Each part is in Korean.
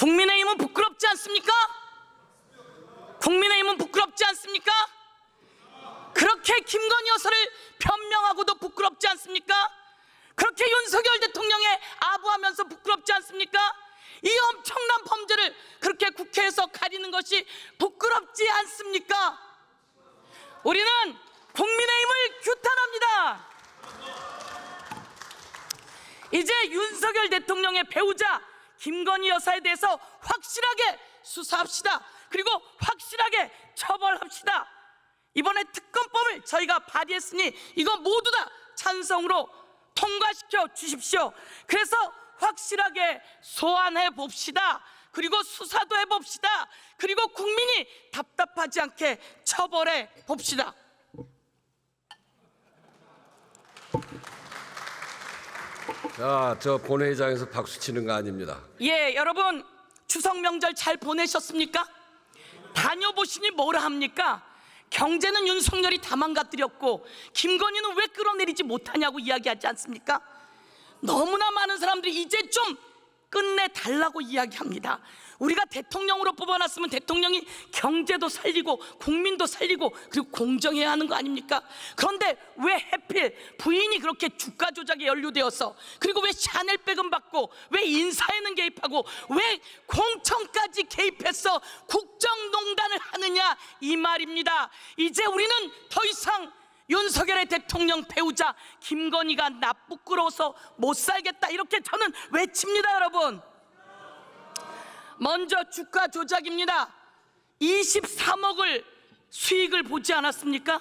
국민의힘은 부끄럽지 않습니까? 국민의힘은 부끄럽지 않습니까? 그렇게 김건희 여사를 변명하고도 부끄럽지 않습니까? 그렇게 윤석열 대통령의 아부하면서 부끄럽지 않습니까? 이 엄청난 범죄를 그렇게 국회에서 가리는 것이 부끄럽지 않습니까? 우리는 국민의힘을 규탄합니다. 이제 윤석열 대통령의 배우자 김건희 여사에 대해서 확실하게 수사합시다. 그리고 확실하게 처벌합시다. 이번에 특검법을 저희가 발의했으니 이거 모두 다 찬성으로 통과시켜 주십시오. 그래서 확실하게 소환해 봅시다. 그리고 수사도 해 봅시다. 그리고 국민이 답답하지 않게 처벌해 봅시다. 자, 저 본회의장에서 박수 치는 거 아닙니다. 예, 여러분 추석 명절 잘 보내셨습니까? 다녀보시니 뭐라 합니까? 경제는 윤석열이 다 망가뜨렸고 김건희는 왜 끌어내리지 못하냐고 이야기하지 않습니까? 너무나 많은 사람들이 이제 좀 끝내 달라고 이야기합니다. 우리가 대통령으로 뽑아놨으면 대통령이 경제도 살리고 국민도 살리고 그리고 공정해야 하는 거 아닙니까? 그런데 왜 해필 부인이 그렇게 주가 조작에 연루되어서 그리고 왜 샤넬백은 받고 왜 인사에는 개입하고 왜 공청까지 개입해서 국정농단을 하느냐 이 말입니다. 이제 우리는 더 이상 윤석열의 대통령 배우자 김건희가 나 부끄러워서 못 살겠다 이렇게 저는 외칩니다 여러분 먼저 주가 조작입니다 23억을 수익을 보지 않았습니까?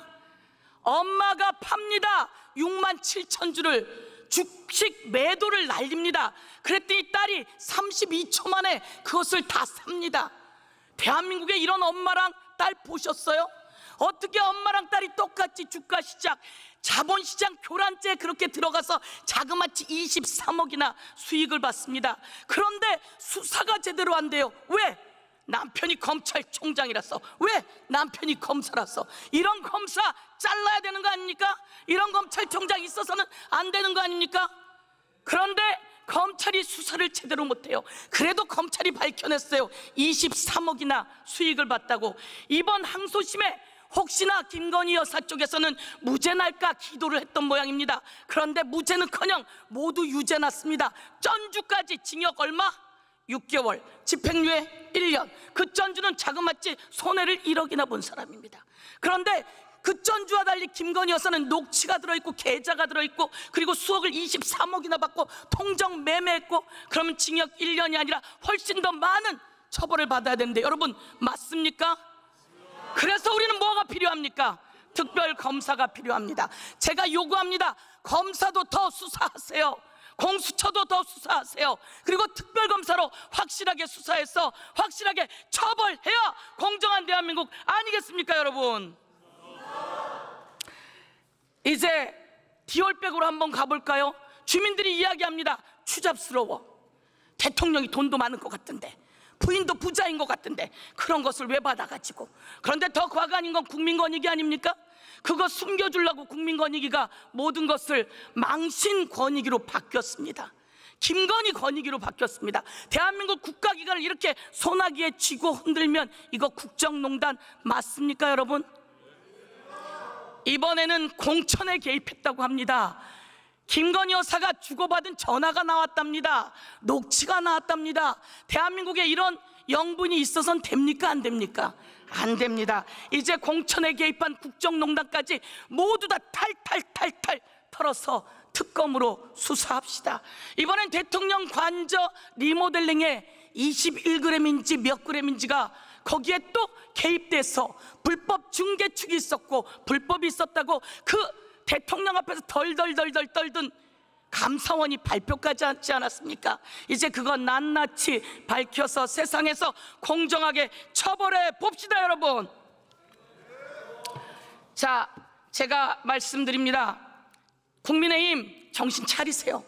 엄마가 팝니다 6만 7천 주를 주식 매도를 날립니다 그랬더니 딸이 32초 만에 그것을 다 삽니다 대한민국에 이런 엄마랑 딸 보셨어요? 어떻게 엄마랑 딸이 똑같이 주가 시작, 자본시장 교란죄에 그렇게 들어가서 자그마치 23억이나 수익을 받습니다. 그런데 수사가 제대로 안 돼요. 왜? 남편이 검찰총장이라서 왜 남편이 검사라서 이런 검사 잘라야 되는 거 아닙니까? 이런 검찰총장 있어서는 안 되는 거 아닙니까? 그런데 검찰이 수사를 제대로 못해요. 그래도 검찰이 밝혀냈어요. 23억이나 수익을 봤다고. 이번 항소심에 혹시나 김건희 여사 쪽에서는 무죄 날까 기도를 했던 모양입니다. 그런데 무죄는커녕 모두 유죄 났습니다. 전주까지 징역 얼마? 6개월, 집행유예 1년. 그 전주는 자그마치 손해를 1억이나 본 사람입니다. 그런데 그 전주와 달리 김건희 여사는 녹취가 들어있고 계좌가 들어있고 그리고 수억을 23억이나 받고 통정 매매했고 그러면 징역 1년이 아니라 훨씬 더 많은 처벌을 받아야 되는데 여러분 맞습니까? 그래서 우리는 뭐가 필요합니까? 특별 검사가 필요합니다. 제가 요구합니다. 검사도 더 수사하세요. 공수처도 더 수사하세요. 그리고 특별검사로 확실하게 수사해서 확실하게 처벌해야 공정한 대한민국 아니겠습니까, 여러분? 이제 디올백으로 한번 가볼까요? 주민들이 이야기합니다. 추잡스러워. 대통령이 돈도 많은 것 같은데. 부인도 부자인 것 같은데 그런 것을 왜 받아가지고 그런데 더 과간인 건 국민권익이 아닙니까? 그거 숨겨주려고 국민권익위가 모든 것을 망신권익위로 바뀌었습니다 김건희 권익위로 바뀌었습니다 대한민국 국가기관을 이렇게 소나기에 쥐고 흔들면 이거 국정농단 맞습니까 여러분? 이번에는 공천에 개입했다고 합니다 김건희 여사가 주고받은 전화가 나왔답니다. 녹취가 나왔답니다. 대한민국에 이런 영분이 있어선 됩니까? 안 됩니까? 안 됩니다. 이제 공천에 개입한 국정농단까지 모두 다 탈탈탈탈 털어서 특검으로 수사합시다. 이번엔 대통령 관저 리모델링에 21g인지 몇 g인지가 거기에 또 개입돼서 불법 중계축이 있었고 불법이 있었다고 그 대통령 앞에서 덜덜덜덜 떨던 감사원이 발표까지 하지 않았습니까? 이제 그건 낱낱이 밝혀서 세상에서 공정하게 처벌해 봅시다 여러분 자 제가 말씀드립니다 국민의힘 정신 차리세요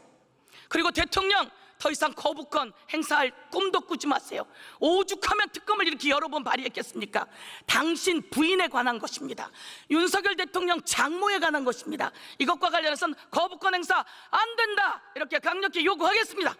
그리고 대통령 더 이상 거부권 행사할 꿈도 꾸지 마세요. 오죽하면 특검을 이렇게 여러 번 발의했겠습니까? 당신 부인에 관한 것입니다. 윤석열 대통령 장모에 관한 것입니다. 이것과 관련해서는 거부권 행사 안 된다. 이렇게 강력히 요구하겠습니다.